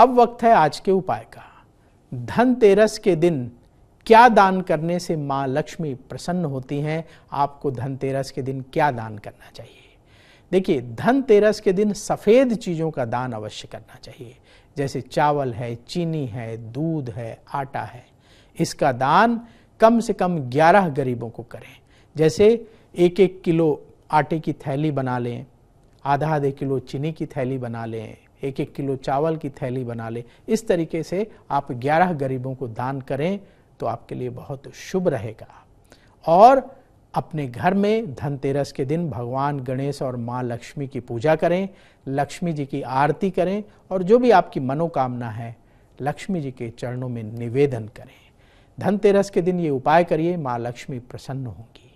अब वक्त है आज के उपाय का धनतेरस के दिन क्या दान करने से माँ लक्ष्मी प्रसन्न होती हैं आपको धनतेरस के दिन क्या दान करना चाहिए देखिए धनतेरस के दिन सफ़ेद चीज़ों का दान अवश्य करना चाहिए जैसे चावल है चीनी है दूध है आटा है इसका दान कम से कम 11 गरीबों को करें जैसे एक एक किलो आटे की थैली बना लें आधा आधे किलो चीनी की थैली बना लें एक एक किलो चावल की थैली बना ले इस तरीके से आप 11 गरीबों को दान करें तो आपके लिए बहुत शुभ रहेगा और अपने घर में धनतेरस के दिन भगवान गणेश और माँ लक्ष्मी की पूजा करें लक्ष्मी जी की आरती करें और जो भी आपकी मनोकामना है लक्ष्मी जी के चरणों में निवेदन करें धनतेरस के दिन ये उपाय करिए माँ लक्ष्मी प्रसन्न होंगी